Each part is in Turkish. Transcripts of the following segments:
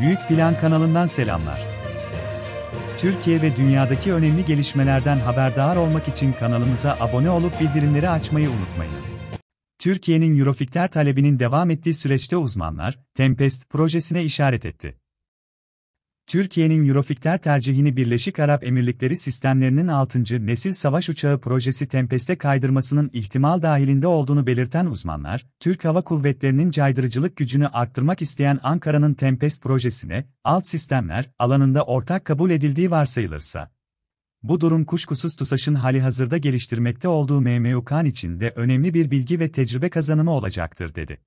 Büyük Plan kanalından selamlar. Türkiye ve dünyadaki önemli gelişmelerden haberdar olmak için kanalımıza abone olup bildirimleri açmayı unutmayınız. Türkiye'nin Eurofilter talebinin devam ettiği süreçte uzmanlar, Tempest projesine işaret etti. Türkiye'nin Eurofighter tercihini Birleşik Arap Emirlikleri sistemlerinin 6. nesil savaş uçağı projesi Tempest'e kaydırmasının ihtimal dahilinde olduğunu belirten uzmanlar, Türk Hava Kuvvetleri'nin caydırıcılık gücünü arttırmak isteyen Ankara'nın Tempest projesine, alt sistemler alanında ortak kabul edildiği varsayılırsa. Bu durum kuşkusuz TUSAŞ'ın hali hazırda geliştirmekte olduğu MMUKAN için de önemli bir bilgi ve tecrübe kazanımı olacaktır dedi.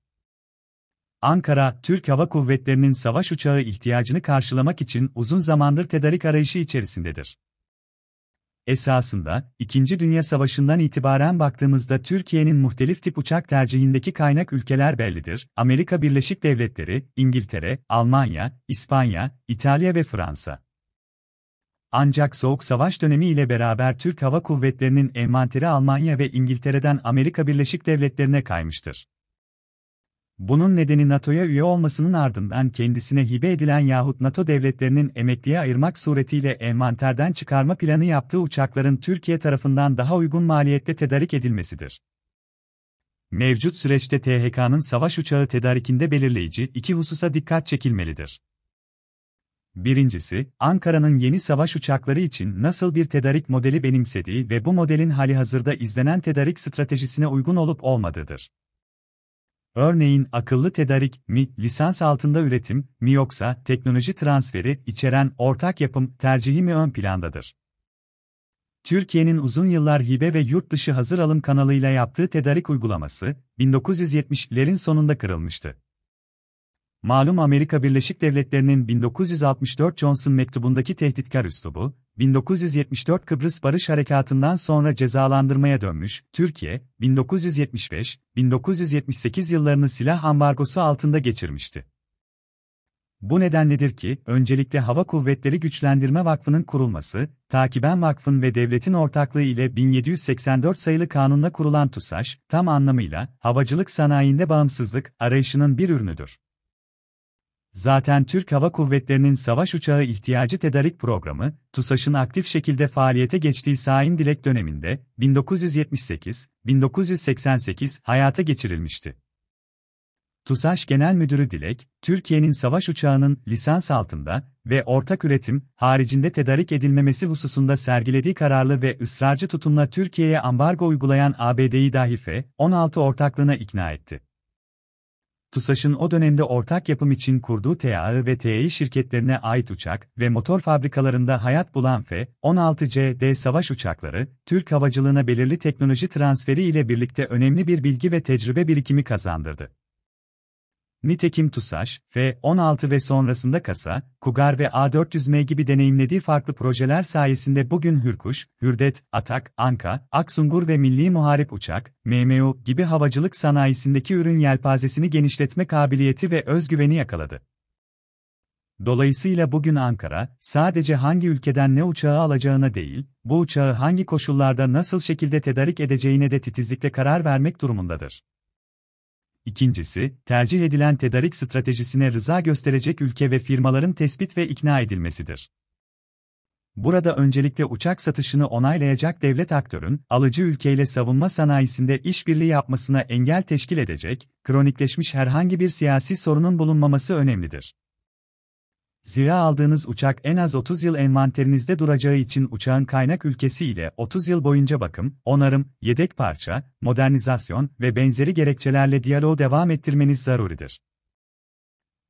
Ankara, Türk Hava Kuvvetleri'nin savaş uçağı ihtiyacını karşılamak için uzun zamandır tedarik arayışı içerisindedir. Esasında, İkinci Dünya Savaşı'ndan itibaren baktığımızda Türkiye'nin muhtelif tip uçak tercihindeki kaynak ülkeler bellidir. Amerika Birleşik Devletleri, İngiltere, Almanya, İspanya, İtalya ve Fransa. Ancak Soğuk Savaş dönemi ile beraber Türk Hava Kuvvetleri'nin envanteri Almanya ve İngiltere'den Amerika Birleşik Devletleri'ne kaymıştır. Bunun nedeni NATO'ya üye olmasının ardından kendisine hibe edilen yahut NATO devletlerinin emekliye ayırmak suretiyle envanterden çıkarma planı yaptığı uçakların Türkiye tarafından daha uygun maliyette tedarik edilmesidir. Mevcut süreçte THK'nın savaş uçağı tedarikinde belirleyici iki hususa dikkat çekilmelidir. Birincisi, Ankara'nın yeni savaş uçakları için nasıl bir tedarik modeli benimsediği ve bu modelin hali hazırda izlenen tedarik stratejisine uygun olup olmadığıdır. Örneğin akıllı tedarik mi lisans altında üretim mi yoksa teknoloji transferi içeren ortak yapım tercihi mi ön plandadır? Türkiye'nin uzun yıllar hibe ve yurt dışı hazır alım kanalıyla yaptığı tedarik uygulaması 1970'lerin sonunda kırılmıştı. Malum Amerika Birleşik Devletleri'nin 1964 Johnson mektubundaki tehditkar üslubu, 1974 Kıbrıs Barış Harekatı'ndan sonra cezalandırmaya dönmüş, Türkiye, 1975-1978 yıllarını silah ambargosu altında geçirmişti. Bu nedenledir ki, öncelikle Hava Kuvvetleri Güçlendirme Vakfı'nın kurulması, takiben vakfın ve devletin ortaklığı ile 1784 sayılı kanunla kurulan TUSAŞ, tam anlamıyla, havacılık sanayinde bağımsızlık arayışının bir ürünüdür. Zaten Türk Hava Kuvvetleri'nin savaş uçağı ihtiyacı tedarik programı, TUSAŞ'ın aktif şekilde faaliyete geçtiği Saim Dilek döneminde 1978-1988 hayata geçirilmişti. TUSAŞ Genel Müdürü Dilek, Türkiye'nin savaş uçağının lisans altında ve ortak üretim haricinde tedarik edilmemesi hususunda sergilediği kararlı ve ısrarcı tutumla Türkiye'ye ambargo uygulayan ABD'yi dahi 16 ortaklığına ikna etti. TUSAŞ'ın o dönemde ortak yapım için kurduğu TAI ve TEİ şirketlerine ait uçak ve motor fabrikalarında hayat bulan f 16 c D savaş uçakları, Türk havacılığına belirli teknoloji transferi ile birlikte önemli bir bilgi ve tecrübe birikimi kazandırdı. Nitekim TUSAŞ, F-16 ve sonrasında KASA, KUGAR ve A-400M gibi deneyimlediği farklı projeler sayesinde bugün Hürkuş, Hürdet, Atak, Anka, Aksungur ve Milli Muharip Uçak, MMU gibi havacılık sanayisindeki ürün yelpazesini genişletme kabiliyeti ve özgüveni yakaladı. Dolayısıyla bugün Ankara, sadece hangi ülkeden ne uçağı alacağına değil, bu uçağı hangi koşullarda nasıl şekilde tedarik edeceğine de titizlikle karar vermek durumundadır. İkincisi, tercih edilen tedarik stratejisine rıza gösterecek ülke ve firmaların tespit ve ikna edilmesidir. Burada öncelikle uçak satışını onaylayacak devlet aktörün, alıcı ülkeyle savunma sanayisinde işbirliği yapmasına engel teşkil edecek, kronikleşmiş herhangi bir siyasi sorunun bulunmaması önemlidir. Zira aldığınız uçak en az 30 yıl envanterinizde duracağı için uçağın kaynak ülkesi ile 30 yıl boyunca bakım, onarım, yedek parça, modernizasyon ve benzeri gerekçelerle diyaloğu devam ettirmeniz zaruridir.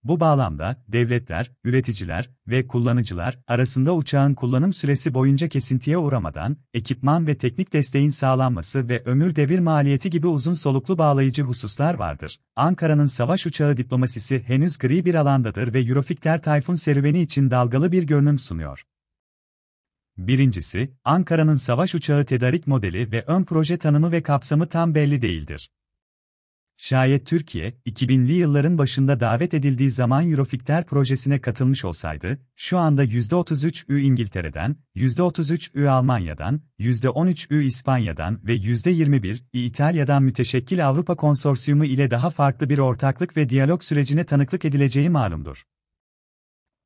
Bu bağlamda, devletler, üreticiler ve kullanıcılar arasında uçağın kullanım süresi boyunca kesintiye uğramadan, ekipman ve teknik desteğin sağlanması ve ömür devir maliyeti gibi uzun soluklu bağlayıcı hususlar vardır. Ankara'nın savaş uçağı diplomasisi henüz gri bir alandadır ve Eurofighter Tayfun serüveni için dalgalı bir görünüm sunuyor. Birincisi, Ankara'nın savaş uçağı tedarik modeli ve ön proje tanımı ve kapsamı tam belli değildir. Şayet Türkiye, 2000'li yılların başında davet edildiği zaman Eurofilter projesine katılmış olsaydı, şu anda %33 ü İngiltere'den, %33 ü Almanya'dan, %13 ü İspanya'dan ve %21 ü İtalya'dan müteşekkil Avrupa Konsorsiyumu ile daha farklı bir ortaklık ve diyalog sürecine tanıklık edileceği malumdur.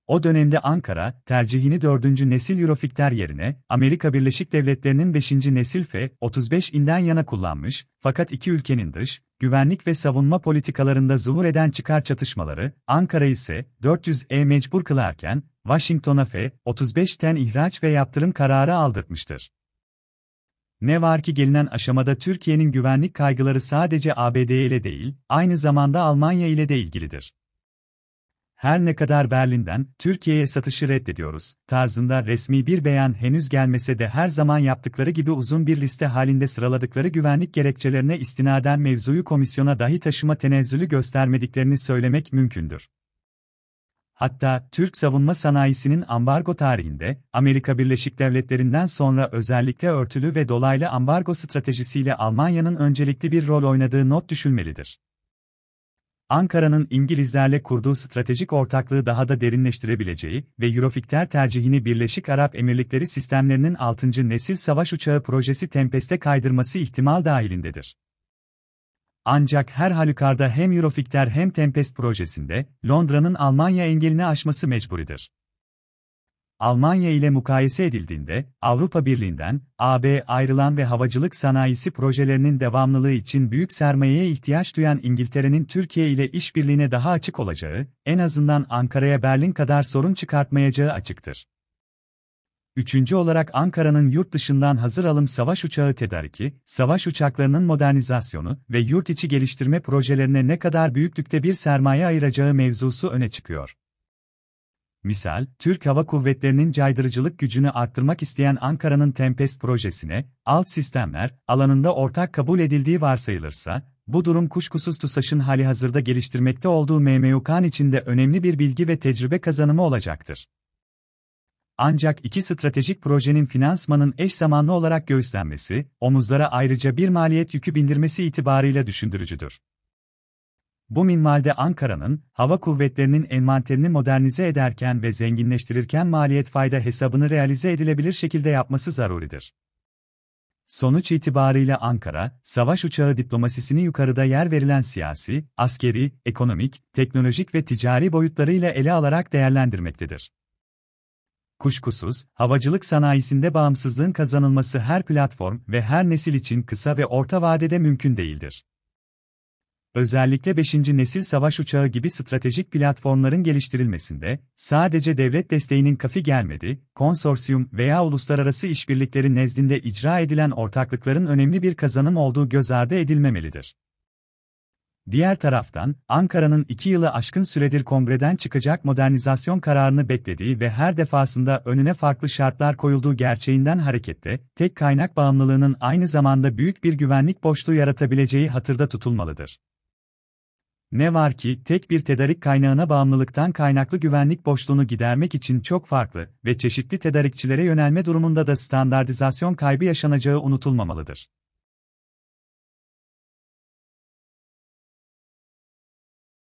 O dönemde Ankara, tercihini 4. nesil Eurofighter yerine, Amerika Birleşik Devletleri'nin 5. nesil f 35 inden yana kullanmış, fakat iki ülkenin dış, güvenlik ve savunma politikalarında zuhur eden çıkar çatışmaları, Ankara ise 400E mecbur kılarken, Washington'a F-35'ten ihraç ve yaptırım kararı aldırtmıştır. Ne var ki gelinen aşamada Türkiye'nin güvenlik kaygıları sadece ABD ile değil, aynı zamanda Almanya ile de ilgilidir her ne kadar Berlin'den Türkiye'ye satışı reddediyoruz tarzında resmi bir beyan henüz gelmese de her zaman yaptıkları gibi uzun bir liste halinde sıraladıkları güvenlik gerekçelerine istinaden mevzuyu komisyona dahi taşıma tenezzülü göstermediklerini söylemek mümkündür. Hatta Türk savunma sanayisinin ambargo tarihinde Amerika Birleşik Devletleri'nden sonra özellikle örtülü ve dolaylı ambargo stratejisiyle Almanya'nın öncelikli bir rol oynadığı not düşülmelidir. Ankara'nın İngilizlerle kurduğu stratejik ortaklığı daha da derinleştirebileceği ve Eurofighter tercihini Birleşik Arap Emirlikleri sistemlerinin 6. nesil savaş uçağı projesi Tempest'e kaydırması ihtimal dahilindedir. Ancak her halükarda hem Eurofighter hem Tempest projesinde Londra'nın Almanya engelini aşması mecburidir. Almanya ile mukayese edildiğinde, Avrupa Birliği'nden, AB ayrılan ve havacılık sanayisi projelerinin devamlılığı için büyük sermayeye ihtiyaç duyan İngiltere'nin Türkiye ile işbirliğine daha açık olacağı, en azından Ankara'ya Berlin kadar sorun çıkartmayacağı açıktır. Üçüncü olarak Ankara'nın yurt dışından hazır alım savaş uçağı tedariki, savaş uçaklarının modernizasyonu ve yurt içi geliştirme projelerine ne kadar büyüklükte bir sermaye ayıracağı mevzusu öne çıkıyor. Misal, Türk Hava Kuvvetleri'nin caydırıcılık gücünü arttırmak isteyen Ankara'nın Tempest projesine, alt sistemler, alanında ortak kabul edildiği varsayılırsa, bu durum kuşkusuz TUSAŞ'ın hali hazırda geliştirmekte olduğu MMUKAN içinde önemli bir bilgi ve tecrübe kazanımı olacaktır. Ancak iki stratejik projenin finansmanın eş zamanlı olarak göğüslenmesi, omuzlara ayrıca bir maliyet yükü bindirmesi itibariyle düşündürücüdür. Bu minvalde Ankara'nın, hava kuvvetlerinin envanterini modernize ederken ve zenginleştirirken maliyet fayda hesabını realize edilebilir şekilde yapması zaruridir. Sonuç itibariyle Ankara, savaş uçağı diplomasisini yukarıda yer verilen siyasi, askeri, ekonomik, teknolojik ve ticari boyutlarıyla ele alarak değerlendirmektedir. Kuşkusuz, havacılık sanayisinde bağımsızlığın kazanılması her platform ve her nesil için kısa ve orta vadede mümkün değildir. Özellikle 5. nesil savaş uçağı gibi stratejik platformların geliştirilmesinde, sadece devlet desteğinin kafi gelmedi, konsorsiyum veya uluslararası işbirlikleri nezdinde icra edilen ortaklıkların önemli bir kazanım olduğu göz ardı edilmemelidir. Diğer taraftan, Ankara'nın iki yılı aşkın süredir kongreden çıkacak modernizasyon kararını beklediği ve her defasında önüne farklı şartlar koyulduğu gerçeğinden hareketle, tek kaynak bağımlılığının aynı zamanda büyük bir güvenlik boşluğu yaratabileceği hatırda tutulmalıdır. Ne var ki tek bir tedarik kaynağına bağımlılıktan kaynaklı güvenlik boşluğunu gidermek için çok farklı ve çeşitli tedarikçilere yönelme durumunda da standartizasyon kaybı yaşanacağı unutulmamalıdır.